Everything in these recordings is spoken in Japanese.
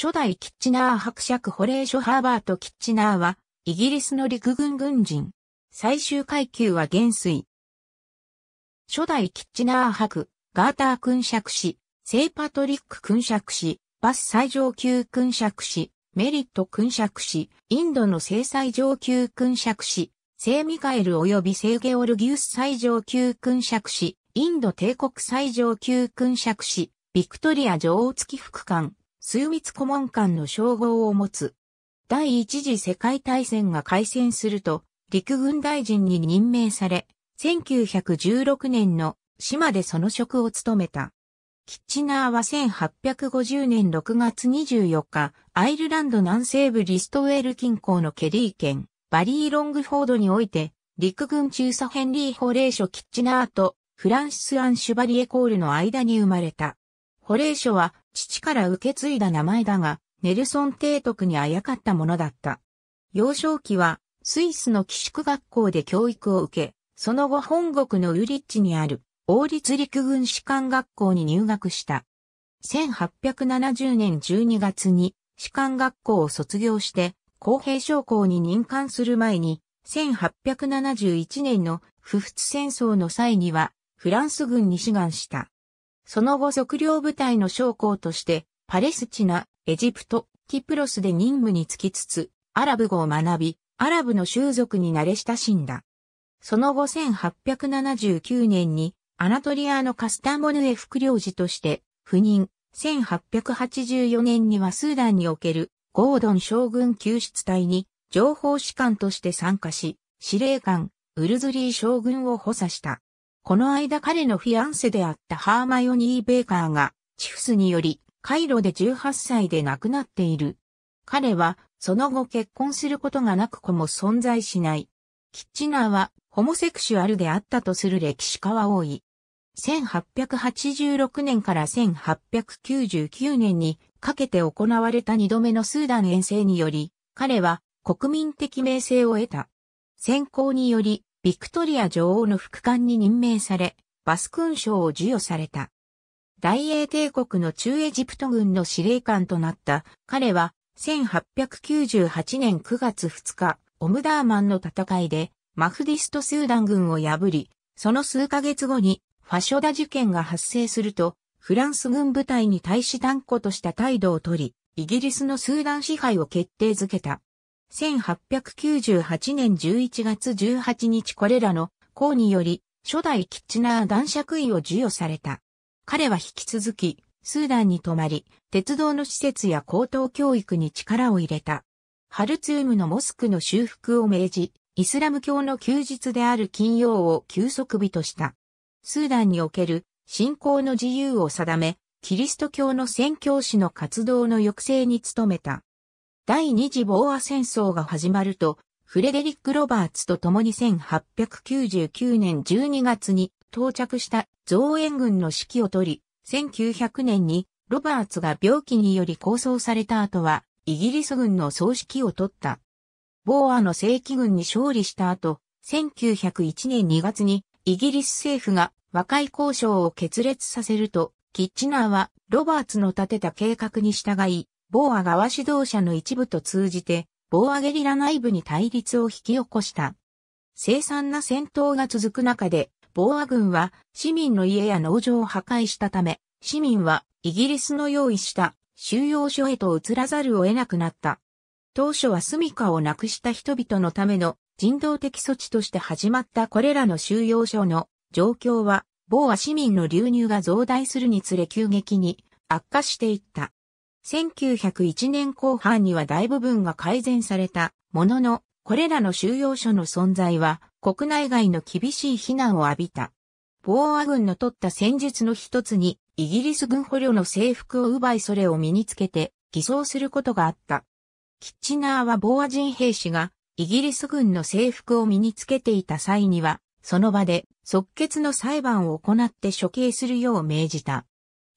初代キッチナー伯爵ホレーショ・ハーバート・キッチナーは、イギリスの陸軍軍人。最終階級は元帥。初代キッチナー伯、ガーター勲爵士、セイパトリック勲爵士、バス最上級勲爵士、メリット勲爵士、インドの聖最上級勲爵士、聖ミカエル及び聖ゲオルギウス最上級勲爵士、インド帝国最上級勲爵士、ビクトリア女王付き副官、枢密顧問官の称号を持つ。第一次世界大戦が開戦すると、陸軍大臣に任命され、1916年の島でその職を務めた。キッチナーは1850年6月24日、アイルランド南西部リストウェール近郊のケリー県、バリー・ロングフォードにおいて、陸軍中佐ヘンリー・ホレーショ・キッチナーとフランシス・アン・シュバリエコールの間に生まれた。ホレーショは父から受け継いだ名前だが、ネルソン提督にあやかったものだった。幼少期は、スイスの寄宿学校で教育を受け、その後本国のウリッチにある王立陸軍士官学校に入学した。1870年12月に士官学校を卒業して公平将校に任官する前に1871年の不仏戦争の際にはフランス軍に志願した。その後測量部隊の将校として、パレスチナ、エジプト、キプロスで任務に就きつつ、アラブ語を学び、アラブの習俗に慣れ親しんだ。その後1879年に、アナトリアのカスタモヌエ副領事として、赴任。1884年にはスーダンにおける、ゴードン将軍救出隊に、情報士官として参加し、司令官、ウルズリー将軍を補佐した。この間彼のフィアンセであったハーマヨニー・ベーカーが、チフスにより、カイロで18歳で亡くなっている。彼は、その後結婚することがなく子も存在しない。キッチナーは、ホモセクシュアルであったとする歴史家は多い。1886年から1899年にかけて行われた二度目のスーダン遠征により、彼は国民的名声を得た。先行により、ビクトリア女王の副官に任命され、バス勲章を授与された。大英帝国の中エジプト軍の司令官となった彼は1898年9月2日、オムダーマンの戦いでマフディストスーダン軍を破り、その数ヶ月後にファショダ事件が発生すると、フランス軍部隊に対し断固とした態度をとり、イギリスのスーダン支配を決定づけた。1898年11月18日これらの公により、初代キッチナー男爵位を授与された。彼は引き続き、スーダンに泊まり、鉄道の施設や高等教育に力を入れた。ハルツームのモスクの修復を命じ、イスラム教の休日である金曜を休息日とした。スーダンにおける信仰の自由を定め、キリスト教の宣教師の活動の抑制に努めた。第二次ボーア戦争が始まると、フレデリック・ロバーツと共に1899年12月に到着した増援軍の指揮を取り、1900年にロバーツが病気により拘束された後は、イギリス軍の総指揮を取った。ボーアの正規軍に勝利した後、1901年2月にイギリス政府が和解交渉を決裂させると、キッチナーはロバーツの立てた計画に従い、ボーア側指導者の一部と通じて、ボーアゲリラ内部に対立を引き起こした。凄惨な戦闘が続く中で、ボーア軍は市民の家や農場を破壊したため、市民はイギリスの用意した収容所へと移らざるを得なくなった。当初は住処をなくした人々のための人道的措置として始まったこれらの収容所の状況は、ボーア市民の流入が増大するにつれ急激に悪化していった。1901年後半には大部分が改善されたものの、これらの収容所の存在は国内外の厳しい非難を浴びた。ボーア軍の取った戦術の一つに、イギリス軍捕虜の制服を奪いそれを身につけて偽装することがあった。キッチナーはボーア人兵士がイギリス軍の制服を身につけていた際には、その場で即決の裁判を行って処刑するよう命じた。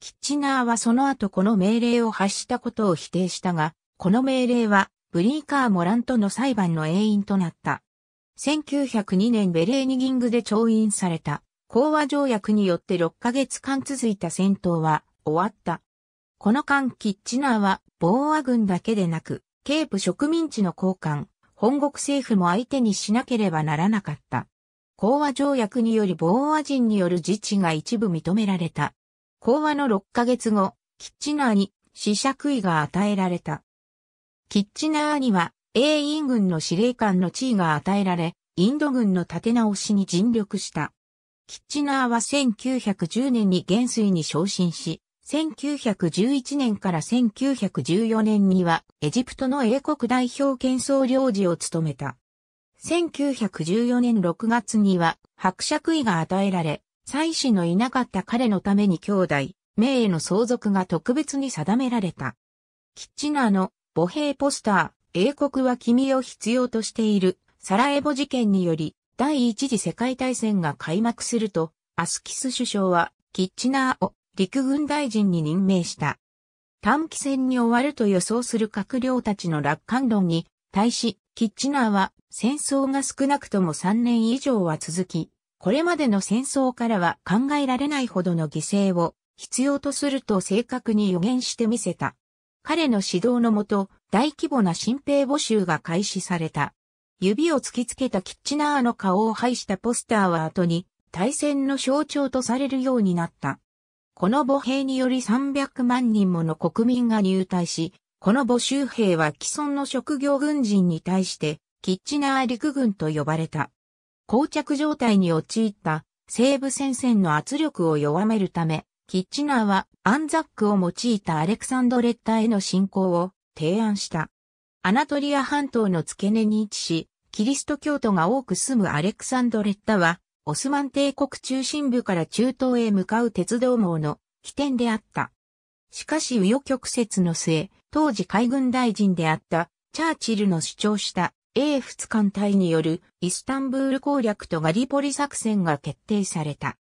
キッチナーはその後この命令を発したことを否定したが、この命令はブリーカー・モラントの裁判の永因となった。1902年ベレーニギングで調印された講和条約によって6ヶ月間続いた戦闘は終わった。この間キッチナーはボーア軍だけでなく、ケープ植民地の交換、本国政府も相手にしなければならなかった。講和条約によりボーア人による自治が一部認められた。講話の6ヶ月後、キッチナーに試釈位が与えられた。キッチナーには、英印軍の司令官の地位が与えられ、インド軍の立て直しに尽力した。キッチナーは1910年に元帥に昇進し、1911年から1914年にはエジプトの英国代表県総領事を務めた。1914年6月には伯爵位が与えられ、妻子のいなかった彼のために兄弟、名への相続が特別に定められた。キッチナーの母兵ポスター、英国は君を必要としている、サラエボ事件により、第一次世界大戦が開幕すると、アスキス首相は、キッチナーを陸軍大臣に任命した。短期戦に終わると予想する閣僚たちの楽観論に対し、キッチナーは戦争が少なくとも3年以上は続き、これまでの戦争からは考えられないほどの犠牲を必要とすると正確に予言してみせた。彼の指導のもと、大規模な新兵募集が開始された。指を突きつけたキッチナーの顔を配したポスターは後に、大戦の象徴とされるようになった。この母兵により300万人もの国民が入隊し、この募集兵は既存の職業軍人に対して、キッチナー陸軍と呼ばれた。膠着状態に陥った西部戦線の圧力を弱めるため、キッチナーはアンザックを用いたアレクサンドレッタへの侵攻を提案した。アナトリア半島の付け根に位置し、キリスト教徒が多く住むアレクサンドレッタは、オスマン帝国中心部から中東へ向かう鉄道網の起点であった。しかし右翼曲折の末、当時海軍大臣であったチャーチルの主張した英仏艦隊によるイスタンブール攻略とガリポリ作戦が決定された。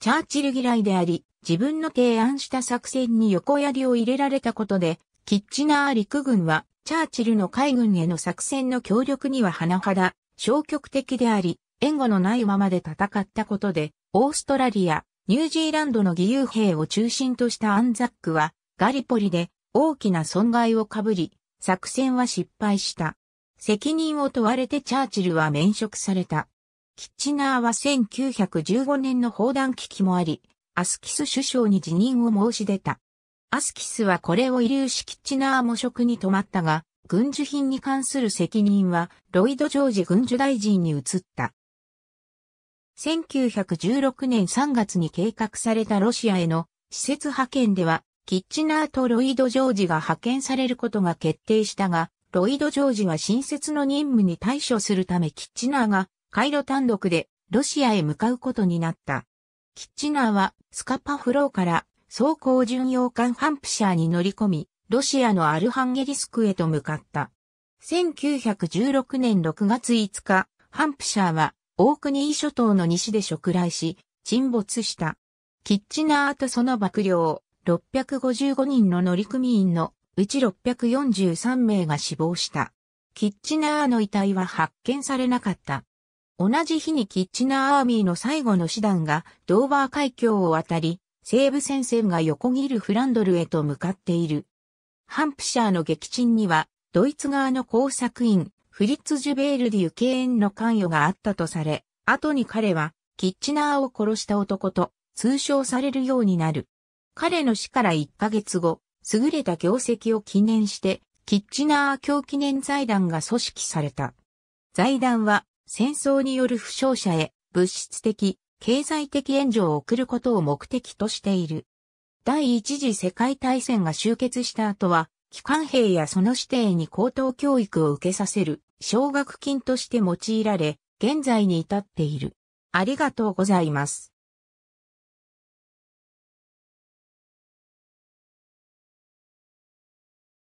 チャーチル嫌いであり、自分の提案した作戦に横槍を入れられたことで、キッチナー陸軍は、チャーチルの海軍への作戦の協力には甚だ消極的であり、援護のないままで戦ったことで、オーストラリア、ニュージーランドの義勇兵を中心としたアンザックは、ガリポリで大きな損害をかぶり、作戦は失敗した。責任を問われてチャーチルは免職された。キッチナーは1915年の砲弾危機もあり、アスキス首相に辞任を申し出た。アスキスはこれを遺留しキッチナーも職に止まったが、軍需品に関する責任はロイド・ジョージ軍需大臣に移った。1916年3月に計画されたロシアへの施設派遣では、キッチナーとロイド・ジョージが派遣されることが決定したが、ロイド・ジョージが新設の任務に対処するためキッチナーがカイロ単独でロシアへ向かうことになった。キッチナーはスカパフローから走行巡洋艦ハンプシャーに乗り込み、ロシアのアルハンゲリスクへと向かった。1916年6月5日、ハンプシャーはオークニー諸島の西で食来し、沈没した。キッチナーとその幕僚、655人の乗組員のうち643名が死亡した。キッチナーの遺体は発見されなかった。同じ日にキッチナーアーミーの最後の師団がドーバー海峡を渡り、西部戦線が横切るフランドルへと向かっている。ハンプシャーの撃沈には、ドイツ側の工作員、フリッツ・ジュベール・デュ・ケーンの関与があったとされ、後に彼は、キッチナーを殺した男と、通称されるようになる。彼の死から1ヶ月後、優れた業績を記念して、キッチナー教記念財団が組織された。財団は、戦争による負傷者へ、物質的、経済的援助を送ることを目的としている。第一次世界大戦が終結した後は、機関兵やその指定に高等教育を受けさせる、奨学金として用いられ、現在に至っている。ありがとうございます。